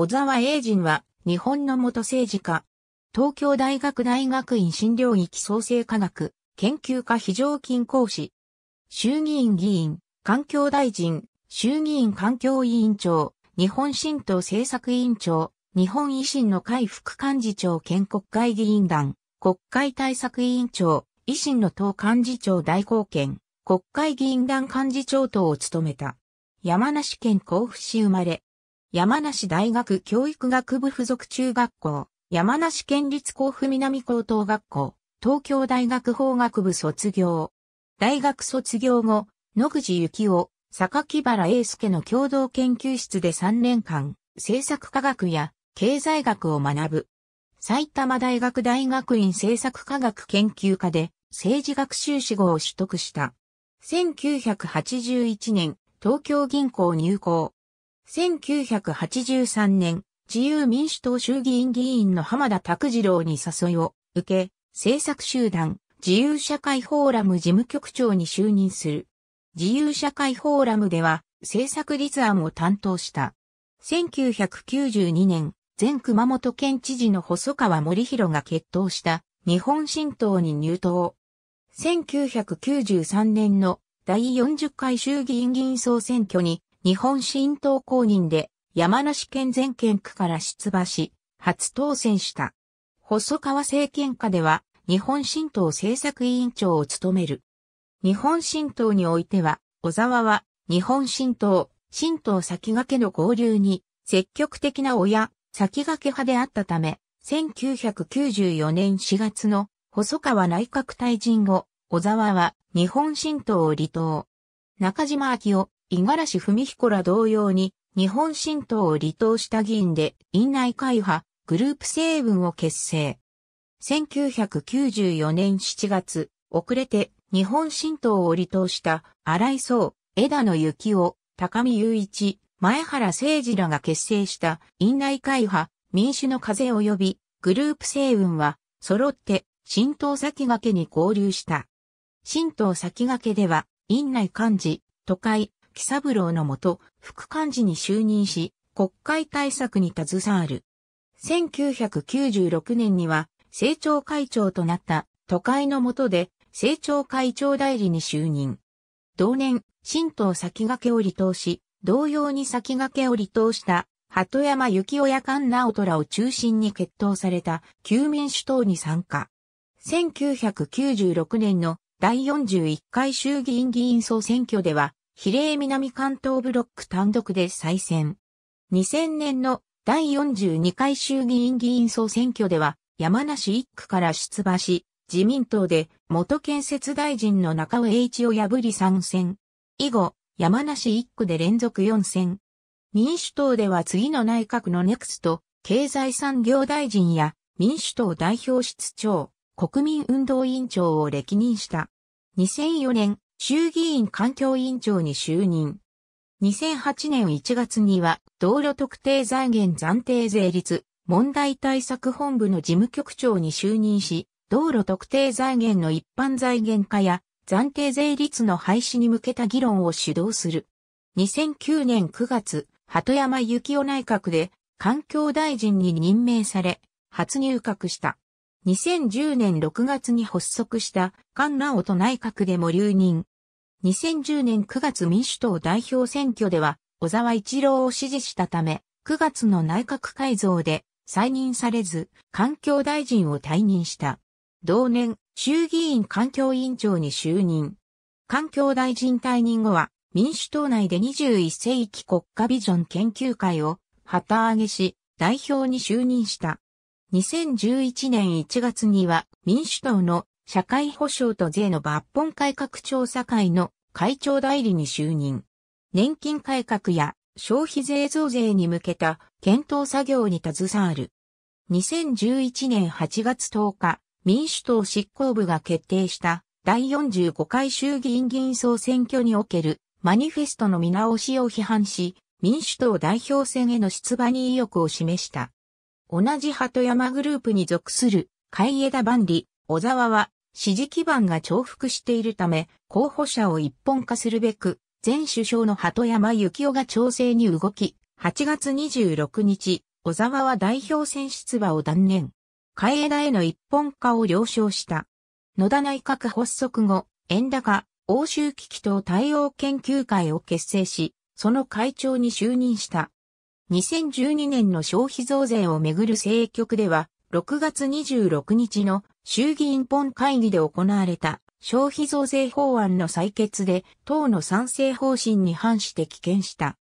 小沢英人は、日本の元政治家、東京大学大学院診療域創生科学、研究科非常勤講師、衆議院議員、環境大臣、衆議院環境委員長、日本新党政策委員長、日本維新の会副幹事長兼国会議員団、国会対策委員長、維新の党幹事長代行兼、国会議員団幹事長等を務めた。山梨県甲府市生まれ、山梨大学教育学部附属中学校、山梨県立甲府南高等学校、東京大学法学部卒業。大学卒業後、野口幸雄、榊原英介の共同研究室で3年間、政策科学や経済学を学ぶ。埼玉大学大学院政策科学研究科で政治学修士号を取得した。1981年、東京銀行入行。1983年、自由民主党衆議院議員の浜田拓次郎に誘いを受け、政策集団、自由社会フォーラム事務局長に就任する。自由社会フォーラムでは、政策立案を担当した。1992年、前熊本県知事の細川森弘が決闘した日本新党に入党。1993年の第40回衆議院議員総選挙に日本新党公認で山梨県全県区から出馬し、初当選した。細川政権下では日本新党政策委員長を務める。日本新党においては、小沢は日本新党、新党先駆けの合流に積極的な親、先駆け派であったため、1994年4月の細川内閣退陣後、小沢は日本新党を離党。中島昭夫、五十嵐文彦ら同様に、日本新党を離党した議員で、院内会派、グループ成分を結成。1994年7月、遅れて日本新党を離党した荒井荘、枝野幸男、高見雄一、前原誠二らが結成した院内会派、民主の風及びグループ成分は、揃って新党先駆けに合流した。新党先駆けでは、院内幹事、都会、喜三郎のもと、副幹事に就任し、国会対策に携わる。1996年には、政調会長となった都会の下で、政調会長代理に就任。同年、新党先駆けを離党し、同様に先駆けを離党した、鳩山幸親や菅直人らを中心に結党された、旧民主党に参加。1996年の第41回衆議院議員総選挙では、比例南関東ブロック単独で再選。2000年の第42回衆議院議員総選挙では山梨1区から出馬し、自民党で元建設大臣の中尾栄一を破り参戦。以後、山梨1区で連続4選。民主党では次の内閣のネクスト、経済産業大臣や民主党代表室長、国民運動委員長を歴任した。2004年、衆議院環境委員長に就任。2008年1月には、道路特定財源暫定税率問題対策本部の事務局長に就任し、道路特定財源の一般財源化や暫定税率の廃止に向けた議論を主導する。2009年9月、鳩山幸夫内閣で環境大臣に任命され、初入閣した。2010年6月に発足した菅直人内閣でも留任。2010年9月民主党代表選挙では小沢一郎を支持したため、9月の内閣改造で再任されず、環境大臣を退任した。同年、衆議院環境委員長に就任。環境大臣退任後は、民主党内で21世紀国家ビジョン研究会を旗揚げし、代表に就任した。2011年1月には民主党の社会保障と税の抜本改革調査会の会長代理に就任。年金改革や消費税増税に向けた検討作業に携わる。2011年8月10日、民主党執行部が決定した第45回衆議院議員総選挙におけるマニフェストの見直しを批判し、民主党代表選への出馬に意欲を示した。同じ鳩山グループに属する海江田万里、小沢は支持基盤が重複しているため、候補者を一本化するべく、前首相の鳩山幸男が調整に動き、8月26日、小沢は代表選出馬を断念。海江田への一本化を了承した。野田内閣発足後、円高、欧州危機等対応研究会を結成し、その会長に就任した。2012年の消費増税をめぐる政局では、6月26日の衆議院本会議で行われた消費増税法案の採決で党の賛成方針に反して棄権した。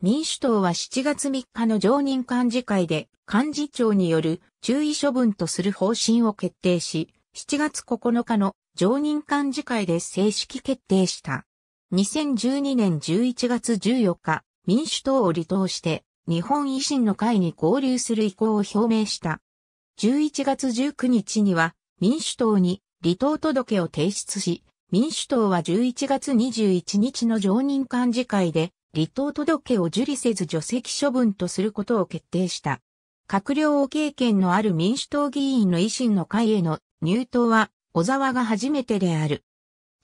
民主党は7月3日の常任幹事会で幹事長による注意処分とする方針を決定し、7月9日の常任幹事会で正式決定した。2012年11月14日、民主党を離党して日本維新の会に合流する意向を表明した。11月19日には民主党に離党届を提出し、民主党は11月21日の常任幹事会で離党届を受理せず除籍処分とすることを決定した。閣僚経験のある民主党議員の維新の会への入党は小沢が初めてである。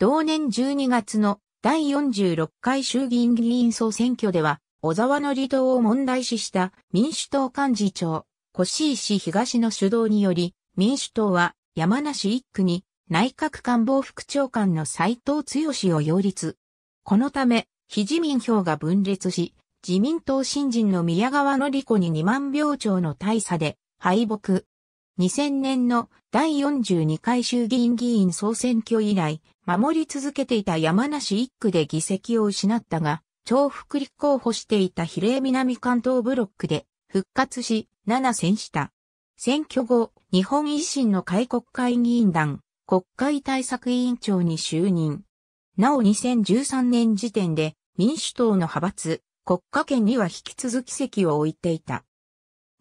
同年12月の第46回衆議院議員総選挙では小沢の離島を問題視した民主党幹事長、越石東の主導により、民主党は山梨一区に内閣官房副長官の斎藤剛を擁立。このため、非自民票が分裂し、自民党新人の宮川のり子に2万票超の大差で敗北。2000年の第42回衆議院議員総選挙以来、守り続けていた山梨一区で議席を失ったが、重複立候補していた比例南関東ブロックで復活し、7選した。選挙後、日本維新の会国会議員団、国会対策委員長に就任。なお2013年時点で民主党の派閥、国家権には引き続き席を置いていた。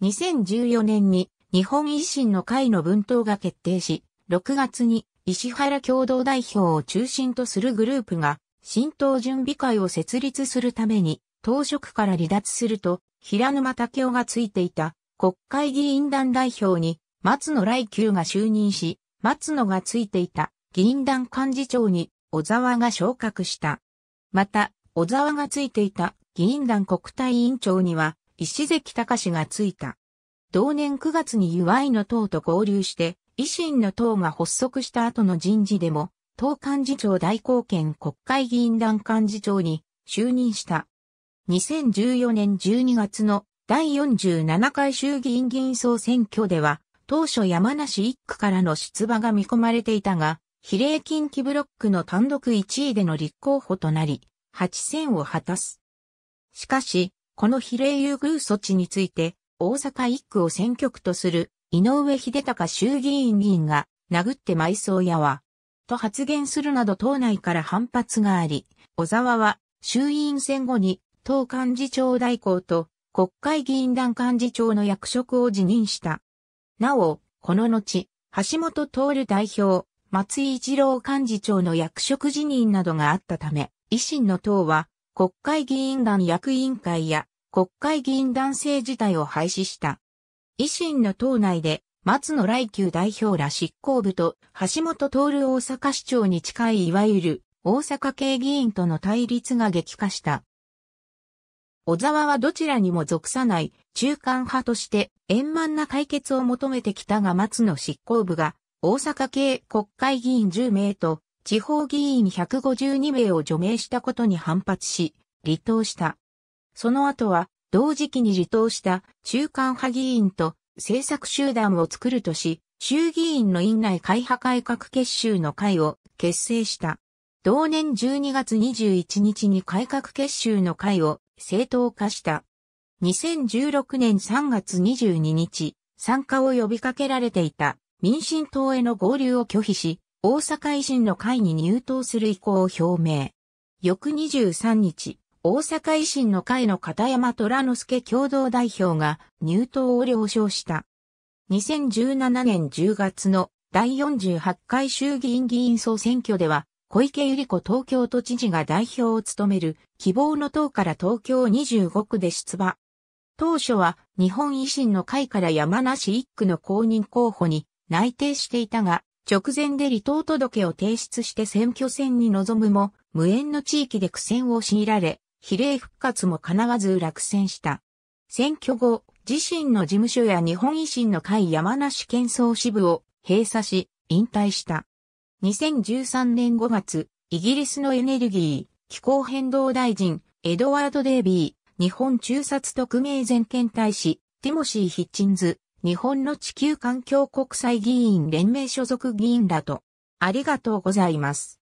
2014年に日本維新の会の分党が決定し、6月に石原共同代表を中心とするグループが新党準備会を設立するために、党職から離脱すると、平沼武雄がついていた国会議員団代表に松野来久が就任し、松野がついていた議員団幹事長に小沢が昇格した。また、小沢がついていた議員団国対委員長には石関隆がついた。同年9月に UI の党と合流して、維新の党が発足した後の人事でも、党幹事長代行兼国会議員団幹事長に就任した。2014年12月の第47回衆議院議員総選挙では、当初山梨1区からの出馬が見込まれていたが、比例近畿ブロックの単独1位での立候補となり、8選を果たす。しかし、この比例優遇措置について、大阪1区を選挙区とする井上秀隆衆議院議員が殴って埋葬やはと発言するなど党内から反発があり、小沢は衆院選後に党幹事長代行と国会議員団幹事長の役職を辞任した。なお、この後、橋本徹代表、松井一郎幹事長の役職辞任などがあったため、維新の党は国会議員団役員会や国会議員団政自体を廃止した。維新の党内で松野来久代表ら執行部と橋本徹大阪市長に近いいわゆる大阪系議員との対立が激化した。小沢はどちらにも属さない中間派として円満な解決を求めてきたが松野執行部が大阪系国会議員10名と地方議員152名を除名したことに反発し、離党した。その後は同時期に離党した中間派議員と政策集団を作るとし、衆議院の院内会派改革結集の会を結成した。同年12月21日に改革結集の会を正当化した。2016年3月22日、参加を呼びかけられていた民進党への合流を拒否し、大阪維新の会に入党する意向を表明。翌23日、大阪維新の会の片山虎之助共同代表が入党を了承した。2017年10月の第48回衆議院議員総選挙では、小池百合子東京都知事が代表を務める希望の党から東京25区で出馬。当初は日本維新の会から山梨1区の公認候補に内定していたが、直前で離党届を提出して選挙戦に臨むも、無縁の地域で苦戦を強いられ、比例復活も叶わず落選した。選挙後、自身の事務所や日本維新の会山梨県総支部を閉鎖し、引退した。2013年5月、イギリスのエネルギー、気候変動大臣、エドワード・デイビー、日本中殺特命全権大使、ティモシー・ヒッチンズ、日本の地球環境国際議員連盟所属議員らと、ありがとうございます。